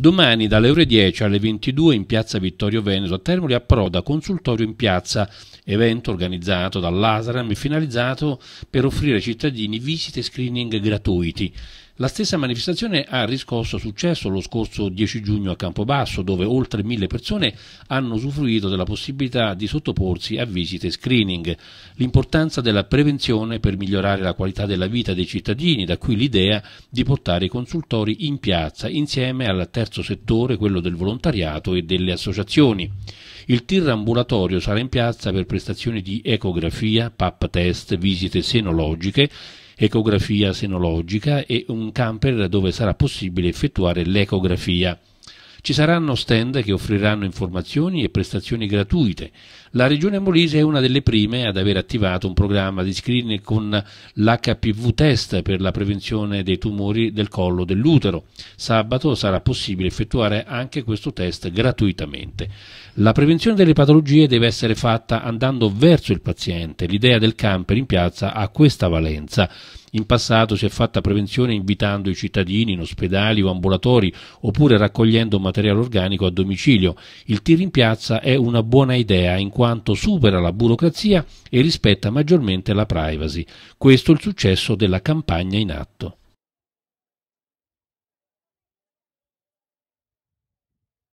Domani dalle ore 10 alle 22 in piazza Vittorio Veneto a Termoli approda consultorio in piazza, evento organizzato dall'Asaram e finalizzato per offrire ai cittadini visite e screening gratuiti. La stessa manifestazione ha riscosso successo lo scorso 10 giugno a Campobasso, dove oltre mille persone hanno usufruito della possibilità di sottoporsi a visite screening. L'importanza della prevenzione per migliorare la qualità della vita dei cittadini, da qui l'idea di portare i consultori in piazza insieme al terzo settore, quello del volontariato e delle associazioni. Il TIR ambulatorio sarà in piazza per prestazioni di ecografia, PAP test, visite senologiche ecografia senologica e un camper dove sarà possibile effettuare l'ecografia. Ci saranno stand che offriranno informazioni e prestazioni gratuite. La Regione Molise è una delle prime ad aver attivato un programma di screening con l'HPV test per la prevenzione dei tumori del collo dell'utero. Sabato sarà possibile effettuare anche questo test gratuitamente. La prevenzione delle patologie deve essere fatta andando verso il paziente. L'idea del camper in piazza ha questa valenza. In passato si è fatta prevenzione invitando i cittadini in ospedali o ambulatori oppure raccogliendo materiale organico a domicilio. Il tir in piazza è una buona idea in quanto supera la burocrazia e rispetta maggiormente la privacy. Questo è il successo della campagna in atto.